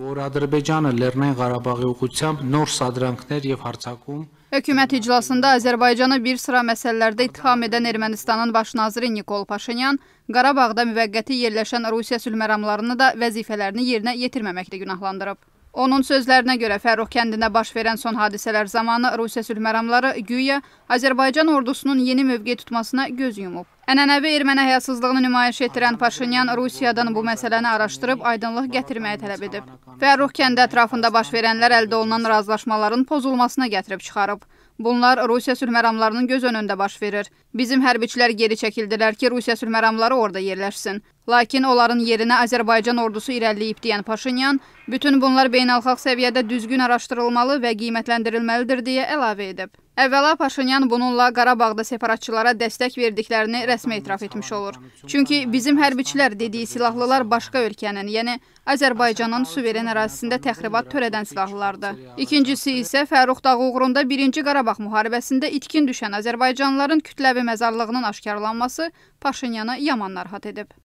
որ Ադրբեջանը Լեռնային Ղարաբաղի ուղությամբ նոր սադրանքներ եւ հարցակում Hökumət iclasında Azərbaycanı bir sıra məsələlərdə ittiham edən Ermənistanın başnaziri Nikol Paşinyan Qarabağda müvəqqəti yerləşən Rusiya sülhməramlarını da vəzifələrini yerinə yetirməməklə günahlandırıb. Onun sözlərinə görə Fərrux kəndində baş verən son hadisələr zamanı Rusiya sülhməramları güya Azərbaycan ordusunun yeni mövqe tutmasına göz yumub. Ənənəvi erməni həyasızlığını nümayiş etdirən Paşinyan Rusiyadan bu məsələni araşdırıb aydınlıq gətirməyi tələb edib. Fərrux kəndi ətrafında baş verənlər əldə olunan razılaşmaların pozulmasına gətirib çıxarıb. Bunlar Rusiya sülhməramlarının göz önündə baş verir. Bizim hərbiçilər geri çəkildilər ki, Rusiya sülhməramları orada yerləşsin. Lakin onların yerinə Azərbaycan ordusu irəliləyib deyən Paşinyan, bütün bunlar beynəlxalq səviyyədə düzgün araşdırılmalı və qiymətləndirilməlidir deyə əlavə edib. Əvvəla Paşinyan bununla Qarabağda separatçılara dəstək verdiklərini rəsmi etiraf etmiş olur. Çünki bizim hərbiçilər dediyi silahlılar başqa ölkənin, yəni Azərbaycanın suveren ərazisində təxribat törədən silahlılardır. İkincisi isə Fərux dağı uğrunda 1-ci Qarabağ müharibəsində itkin düşən Azərbaycanlıların kütləvi məzarlığının aşkarlanması Paşinyana yaman narahat edib.